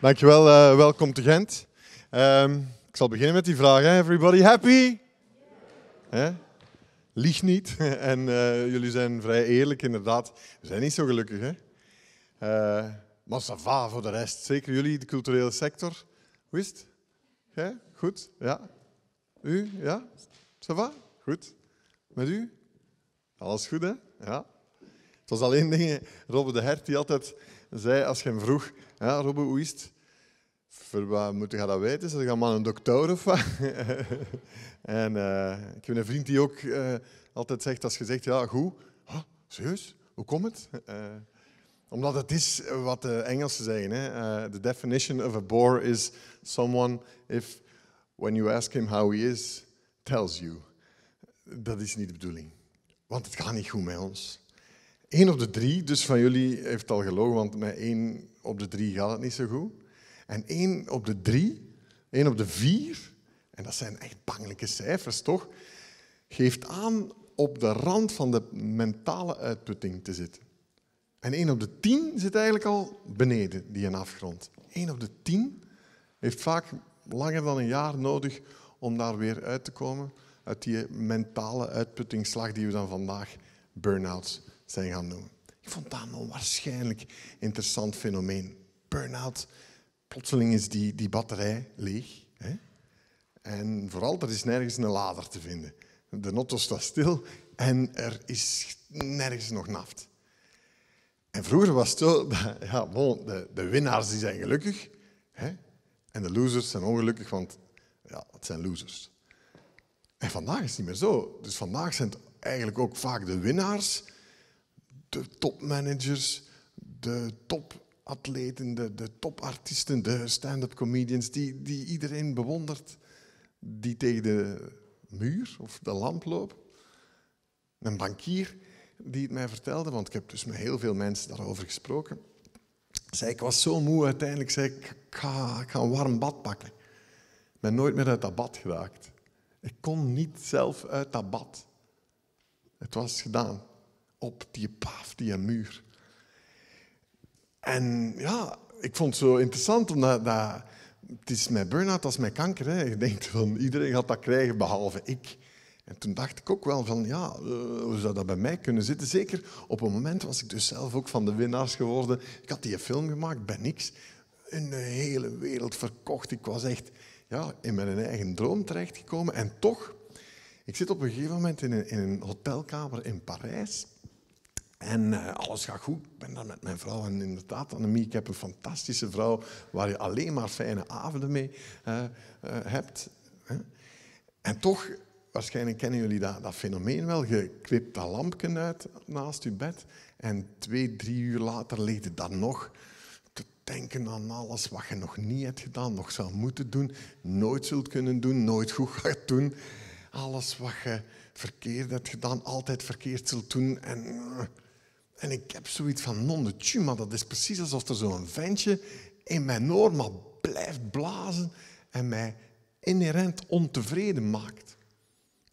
Dankjewel, uh, welkom te Gent. Ehm, ik zal beginnen met die vraag. Hè? Everybody happy? Yeah. Lieg niet. en eh, jullie zijn vrij eerlijk, inderdaad. We zijn niet zo gelukkig. Hè? Uh, va voor de rest. Zeker jullie, de culturele sector. Hoe is het? Jij? Goed? Ja? U? Ja? Ça va? Goed. Met u? Alles goed, hè? Ja. Het was alleen dingen... Robbe de Hert, die altijd zij als je hem vroeg, ja, Robbe, hoe is het? dat weten? Ze gaan maar een dokter of wat? en eh, ik heb een vriend die ook eh, altijd zegt, als je zegt, ja, goed. Huh, serieus? Hoe komt het? Eh, omdat het is wat de Engelsen zeggen. Hè? the definition of a bore is someone if, when you ask him how he is, tells you. Dat is niet de bedoeling. Want het gaat niet goed met ons. Eén op de drie, dus van jullie heeft al gelogen, want met één op de drie gaat het niet zo goed. En één op de drie, één op de vier, en dat zijn echt bangelijke cijfers, toch? Geeft aan op de rand van de mentale uitputting te zitten. En één op de tien zit eigenlijk al beneden die een afgrond. Eén op de tien heeft vaak langer dan een jaar nodig om daar weer uit te komen. Uit die mentale uitputtingsslag die we dan vandaag burn zijn gaan noemen. Ik vond dat een onwaarschijnlijk interessant fenomeen. Burnout. Plotseling is die, die batterij leeg. Hè? En vooral, er is nergens een lader te vinden. De notto staat stil en er is nergens nog naft. En vroeger was het zo, dat, ja, de, de, winnaars die zijn gelukkig hè? en de losers zijn ongelukkig, want ja, het zijn losers. En vandaag is het niet meer zo. Dus vandaag zijn het eigenlijk ook vaak de winnaars de topmanagers, de topatleten, de, de topartiesten, de stand-up comedians, die, die iedereen bewondert, die tegen de muur of de lamp lopen. Een bankier die het mij vertelde, want ik heb dus met heel veel mensen daarover gesproken. Zei, ik was zo moe uiteindelijk, zei ik, ga, ik ga een warm bad pakken. Ik ben nooit meer uit dat bad geraakt. Ik kon niet zelf uit dat bad. Het was gedaan op die paaf, die muur. En ja, ik vond het zo interessant, omdat dat, het is met burn-out als met kanker. Ik Je denkt van, iedereen gaat dat krijgen, behalve ik. En toen dacht ik ook wel van, ja, eh, hoe zou dat bij mij kunnen zitten? Zeker op een moment was ik dus zelf ook van de winnaars geworden. Ik had die film gemaakt, ben niks. Een hele wereld verkocht. Ik was echt ja, in mijn eigen droom terechtgekomen. En toch, ik zit op een gegeven moment in een, in een hotelkamer in Parijs. En eh, alles gaat goed. Ik ben dan met mijn vrouw. En inderdaad, Annemie, ik heb een fantastische vrouw waar je alleen maar fijne avonden mee eh, eh, hebt. En toch, waarschijnlijk kennen jullie dat, dat fenomeen wel. Je kwipt dat lampje uit naast je bed. En twee, drie uur later ligt het dan nog te denken aan alles wat je nog niet hebt gedaan, nog zou moeten doen, nooit zult kunnen doen, nooit goed gaat doen. Alles wat je verkeerd hebt gedaan, altijd verkeerd zult doen. En en ik heb zoiets van, non de maar dat is precies alsof er zo'n ventje in mijn oor maar blijft blazen en mij inherent ontevreden maakt.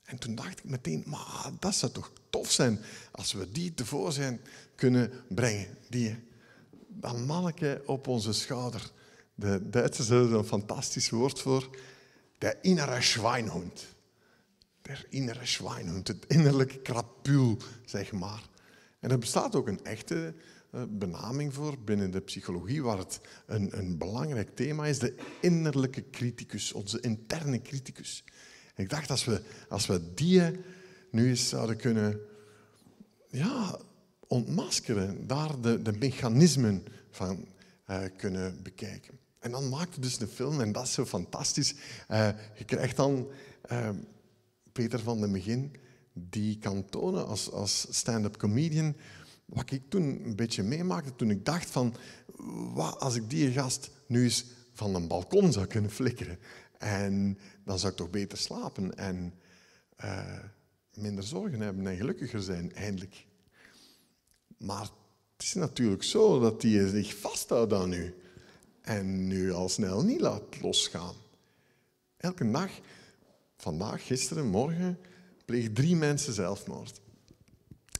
En toen dacht ik meteen, maar dat zou toch tof zijn als we die tevoorschijn kunnen brengen. Die, dat manneke op onze schouder. De Duitsers hebben er een fantastisch woord voor. De innere Schweinhund. Der innere Schweinhund, het innerlijke krapul, zeg maar. En er bestaat ook een echte eh, benaming voor binnen de psychologie, waar het een, een belangrijk thema is, de innerlijke criticus, onze interne criticus. En ik dacht, als we, als we die eh, nu eens zouden kunnen ja, ontmaskeren, daar de, de mechanismen van eh, kunnen bekijken. En dan maakte dus de film, en dat is zo fantastisch. Uh, je krijgt dan Peter van den Begin die kan tonen als, als stand-up comedian. Wat ik toen een beetje meemaakte, toen ik dacht van, wat als ik die gast nu eens van een balkon zou kunnen flikkeren. En dan zou ik toch beter slapen en eh, minder zorgen hebben en gelukkiger zijn, eindelijk. Maar het is natuurlijk zo dat die zich vasthoudt aan u. En nu al snel niet laat losgaan. Elke dag, vandaag, gisteren, morgen, leeg drie mensen zelfmoord.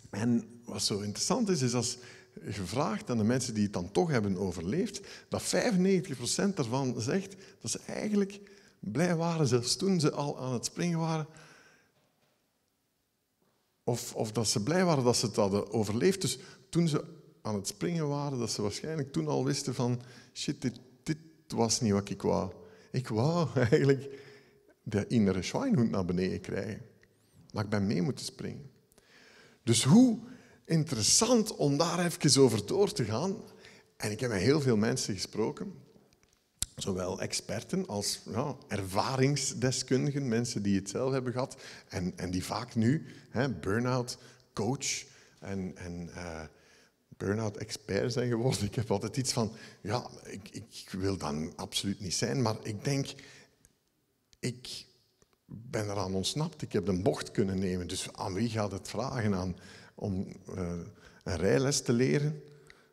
En wat zo interessant is, is als je vraagt aan de mensen die het dan toch hebben overleefd, dat 95% daarvan zegt dat ze eigenlijk blij waren, zelfs toen ze al aan het springen waren, of, of, dat ze blij waren dat ze het hadden overleefd. Dus toen ze aan het springen waren, dat ze waarschijnlijk toen al wisten van shit, dit, dit was niet wat ik wou. Ik wou eigenlijk de innere schweinhund naar beneden krijgen. Maar ik ben mee moeten springen. Dus hoe interessant om daar even over door te gaan. En ik heb met heel veel mensen gesproken. Zowel experten als ja, ervaringsdeskundigen, mensen die het zelf hebben gehad en, en die vaak nu burn-out coach en, en eh, burn-out expert zijn geworden. Ik heb altijd iets van, ja, ik, ik wil dan absoluut niet zijn, maar ik denk, ik ben eraan ontsnapt. Ik heb een bocht kunnen nemen. Dus aan wie gaat het vragen aan, om eh, een rijles te leren?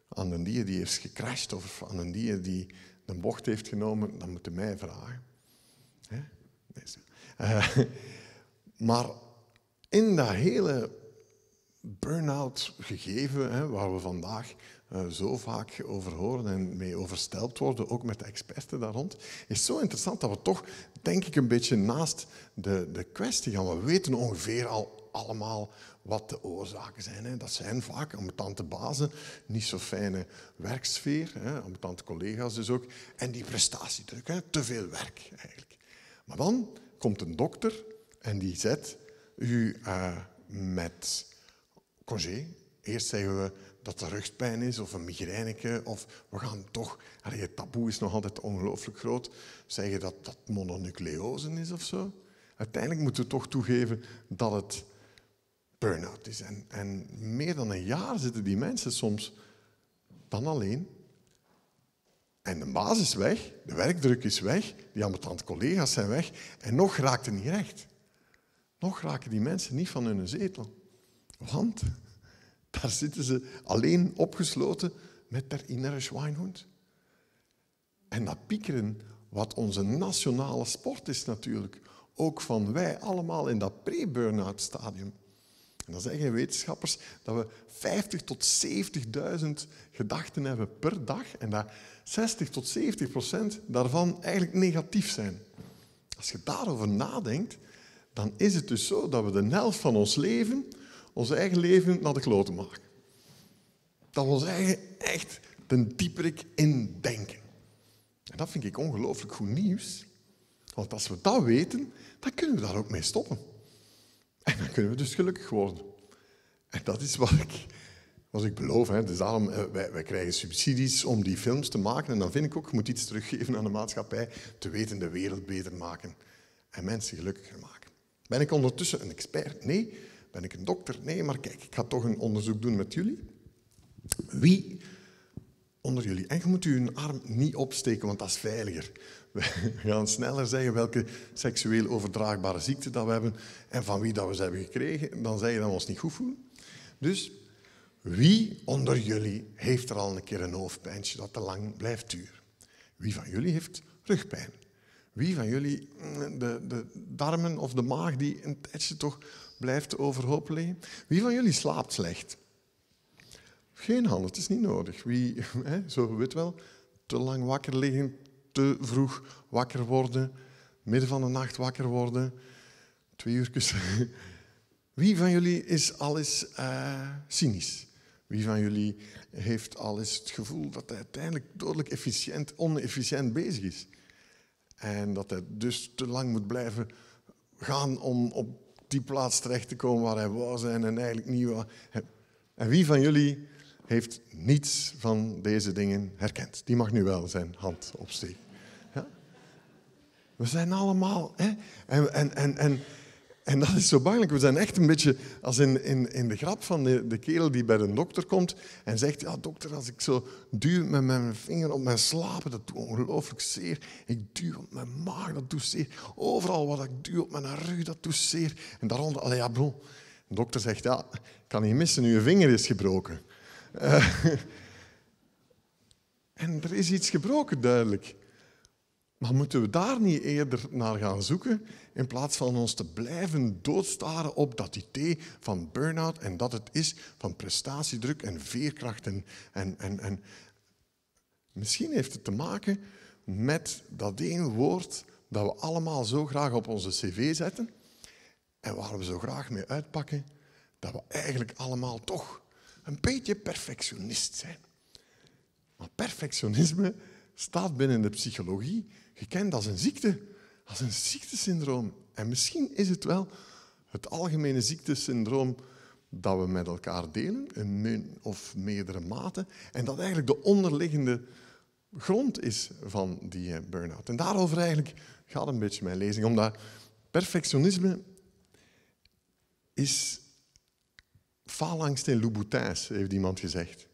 Aan een dier die heeft gecrashed of aan een dier die een bocht heeft genomen? Dan moeten mij vragen. Hè? Eh, maar in dat hele burn-out gegeven, hè, waar we vandaag eh, zo vaak overhoren en mee overstelpt worden, ook met de experten daar rond, is zo interessant dat we toch, denk ik, een beetje naast de, de kwestie gaan. We weten ongeveer al allemaal wat de oorzaken zijn. Hè. Dat zijn vaak ambetante bazen, niet zo fijne werksfeer, hè, collega's dus ook, en die prestatiedruk, hè, te veel werk eigenlijk. Maar dan komt een dokter en die zet u uh, met congé. Eerst zeggen we, dat er rugpijn is of een migraineke. Of we gaan toch, het taboe is nog altijd ongelooflijk groot, zeggen dat dat mononucleose is of zo. Uiteindelijk moeten we toch toegeven dat het burn-out is. En, en meer dan een jaar zitten die mensen soms dan alleen. En de baas is weg, de werkdruk is weg, die ambetante collega's zijn weg. En nog raakt het niet recht. Nog raken die mensen niet van hun zetel. Want daar zitten ze alleen opgesloten met der innere Schweinhund. En dat piekeren, wat onze nationale sport is natuurlijk, ook van wij allemaal in dat pre burn stadium. En dan zeggen wetenschappers dat we 50 tot 70.000 gedachten hebben per dag en dat 60 tot 70 procent daarvan eigenlijk negatief zijn. Als je daarover nadenkt, dan is het dus zo dat we de helft van ons leven ons eigen leven naar de klote maken. Dat we ons eigen echt ten dieperik in denken. En dat vind ik ongelooflijk goed nieuws. Want als we dat weten, dan kunnen we daar ook mee stoppen. En dan kunnen we dus gelukkig worden. En dat is wat ik, wat ik beloof. Hè. Dus daarom, eh, wij, wij, krijgen subsidies om die films te maken. En dan vind ik ook, je moet iets teruggeven aan de maatschappij. Te weten de wereld beter maken. En mensen gelukkiger maken. Ben ik ondertussen een expert? Nee, ben ik een dokter? Nee, maar kijk, ik ga toch een onderzoek doen met jullie. Wie onder jullie? En je moet je een arm niet opsteken, want dat is veiliger. We gaan sneller zeggen welke seksueel overdraagbare ziekte dat we hebben en van wie dat we ze hebben gekregen. Dan zeggen je dat we ons niet goed voelen. Dus wie onder jullie heeft er al een keer een hoofdpijntje dat te lang blijft duren? Wie van jullie heeft rugpijn? Wie van jullie mm, de, de darmen of de maag die een tijdje toch blijft overhoop liggen? Wie van jullie slaapt slecht? Geen hand, het is niet nodig. Wie, hè, zo weet wel, te lang wakker liggen, te vroeg wakker worden, midden van de nacht wakker worden, twee uurtjes. Wie van jullie is alles uh, cynisch? Wie van jullie heeft alles het gevoel dat hij uiteindelijk dodelijk efficiënt, onefficiënt bezig is? En dat hij dus te lang moet blijven gaan om op die plaats terecht te komen waar hij was zijn en eigenlijk niet was. En wie van jullie heeft niets van deze dingen herkend? Die mag nu wel zijn hand opsteken. Ja? We zijn allemaal. Hè? En, en, en, en en dat is zo bangelijk. We zijn echt een beetje als in, in, in de grap van de, de kerel die bij de dokter komt en zegt, ja dokter, als ik zo duw met mijn vinger op mijn slapen, dat doet ongelooflijk zeer. Ik duw op mijn maag, dat doet zeer. Overal wat ik duw op mijn rug, dat doet zeer. En daaronder, allee, ja, bro. De dokter zegt, ja, kan niet missen, uw vinger is gebroken. Eh, en er is iets gebroken, duidelijk. Maar moeten we daar niet eerder naar gaan zoeken in plaats van ons te blijven doodstaren op dat idee van burn-out en dat het is van prestatiedruk en veerkracht? En, en, en, en. Misschien heeft het te maken met dat één woord dat we allemaal zo graag op onze cv zetten en waar we zo graag mee uitpakken, dat we eigenlijk allemaal toch een beetje perfectionist zijn. Maar perfectionisme staat binnen de psychologie gekend als een ziekte, als een ziektesyndroom. En misschien is het wel het algemene ziektesyndroom dat we met elkaar delen, in min of meerdere mate, en dat eigenlijk de onderliggende grond is van die eh, burn-out. En daarover eigenlijk gaat een beetje mijn lezing, omdat perfectionisme is faalangst in Louboutins, heeft iemand gezegd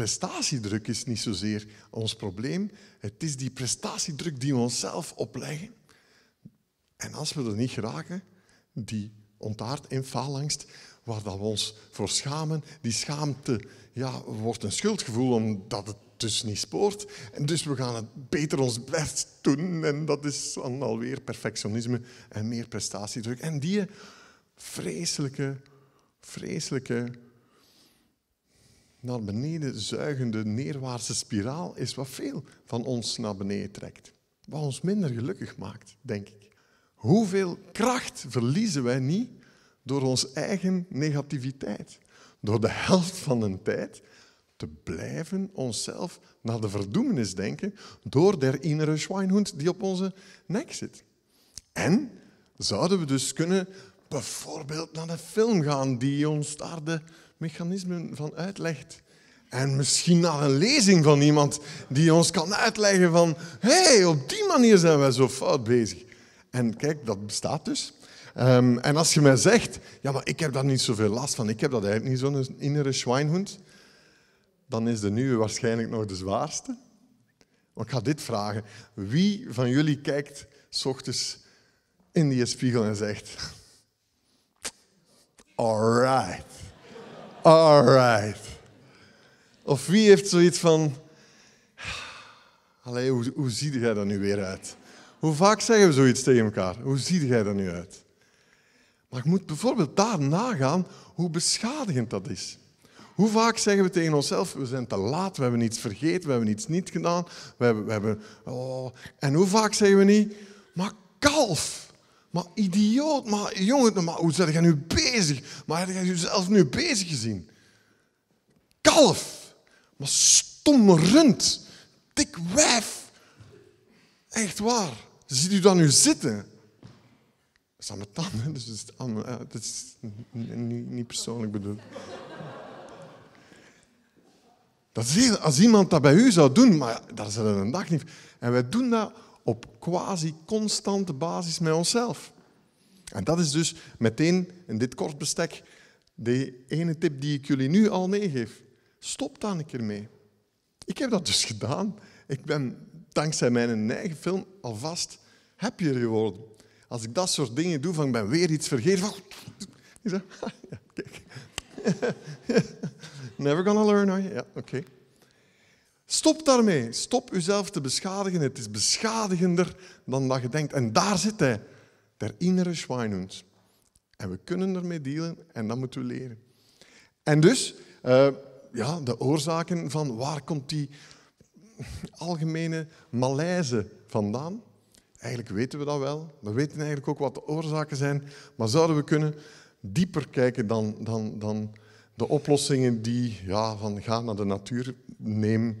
prestatiedruk is niet zozeer ons probleem. Het is die prestatiedruk die we onszelf opleggen. En als we dat niet geraken, die ontaart in faalangst, waar dat we ons voor schamen. Die schaamte ja, wordt een schuldgevoel omdat het dus niet spoort. En dus we gaan het beter ons best doen. En dat is dan alweer perfectionisme en meer prestatiedruk. En die vreselijke, vreselijke naar beneden zuigende neerwaartse spiraal is wat veel van ons naar beneden trekt. Wat ons minder gelukkig maakt, denk ik. Hoeveel kracht verliezen wij niet door onze eigen negativiteit? Door de helft van de tijd te blijven onszelf naar de verdoemenis denken door der innere schweinhund die op onze nek zit. En zouden we dus kunnen bijvoorbeeld naar een film gaan die ons daar de mechanismen van uitlegt. En misschien na een lezing van iemand die ons kan uitleggen van hey, op die manier zijn wij zo fout bezig. En kijk, dat bestaat dus. Ehm, en als je mij zegt, ja, maar ik heb daar niet zoveel last van, ik heb dat eigenlijk niet zo'n innere schweinhond, dan is de nieuwe waarschijnlijk nog de zwaarste. Want ik ga dit vragen. Wie van jullie kijkt s ochtends in die spiegel en zegt, alright. Alright. Of wie heeft zoiets van. Allee, hoe, hoe ziet jij er nu weer uit? Hoe vaak zeggen we zoiets tegen elkaar? Hoe ziet jij er nu uit? Maar ik moet bijvoorbeeld daar nagaan hoe beschadigend dat is. Hoe vaak zeggen we tegen onszelf, we zijn te laat, we hebben iets vergeten, we hebben iets niet gedaan. We hebben, we hebben oh. En hoe vaak zeggen we niet, maar kalf, maar idioot, maar jongen, maar hoe zijn je nu bezig? Maar heb je jezelf nu bezig gezien? Kalf, maar stomme rund, dik wijf. Echt waar, ziet u dan nu zitten? Dat is mijn tanden, dus het is, eh, dat is niet persoonlijk bedoeld. Dat is, als iemand dat bij u zou doen, maar dat is een dag niet. En wij doen dat op quasi-constante basis met onszelf. En dat is dus meteen, in dit kort bestek, de ene tip die ik jullie nu al meegeef. Stop dan een keer mee. Ik heb dat dus gedaan. Ik ben dankzij mijn eigen film alvast happier geworden. Als ik dat soort dingen doe, van ik ben weer iets vergeten, van... ja, kijk. Never gonna learn, hoor. Ja, oké. Stop daarmee. Stop uzelf te beschadigen. Het is beschadigender dan dat je denkt. En daar zit hij, der innere Schweinhund. En we kunnen ermee dealen en dat moeten we leren. En dus, eh, ja, de oorzaken van waar komt die algemene malaise vandaan? Eigenlijk weten we dat wel. We weten eigenlijk ook wat de oorzaken zijn. Maar zouden we kunnen dieper kijken dan, dan, dan de oplossingen die ja, van ga naar de natuur, neem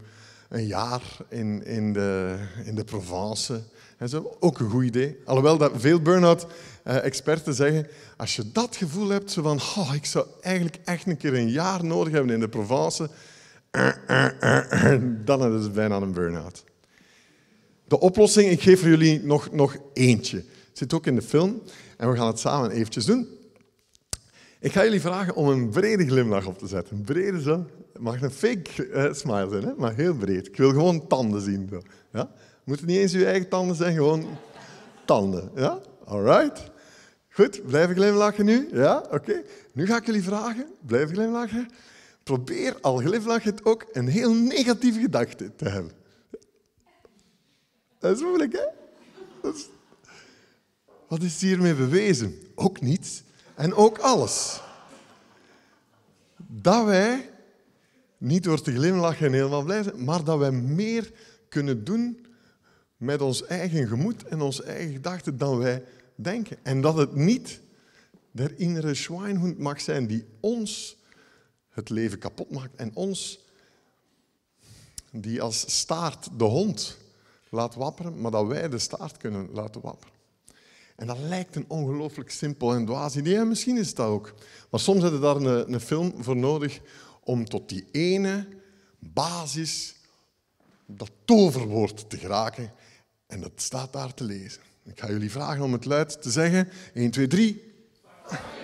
een jaar in, in, de, in de Provence. En zo, ook een goed idee. Alhoewel dat veel burn-out-experten eh, zeggen, als je dat gevoel hebt, zo van, oh, ik zou eigenlijk echt een keer een jaar nodig hebben in de Provence, dan is het bijna een burn-out. De oplossing, ik geef voor jullie nog, nog eentje. Het zit ook in de film en we gaan het samen eventjes doen. Ik ga jullie vragen om een brede glimlach op te zetten. Een brede zo. Het mag een fake uh, smile zijn, hè? maar heel breed. Ik wil gewoon tanden zien. Zo. Ja? Moet niet eens uw eigen tanden zijn, gewoon tanden. Ja? Alright. Goed, blijven glimlachen nu. Ja, oké. Nu ga ik jullie vragen, blijven glimlachen. Probeer al glimlachend ook een heel negatieve gedachte te hebben. Dat is moeilijk, hè? is... Wat is hiermee bewezen? Ook niets en ook alles. Dat wij niet door te glimlachen en helemaal blij zijn, maar dat wij meer kunnen doen met ons eigen gemoed en onze eigen gedachten dan wij denken. En dat het niet der innere Schweinhund mag zijn die ons het leven kapot maakt en ons, die als staart de hond laat wapperen, maar dat wij de staart kunnen laten wapperen. En dat lijkt een ongelooflijk simpel en dwaas idee. misschien is het dat ook. Maar soms heb je daar een, een film voor nodig om tot die ene basis, dat toverwoord te geraken. En dat staat daar te lezen. Ik ga jullie vragen om het luid te zeggen. 1, 2, 3.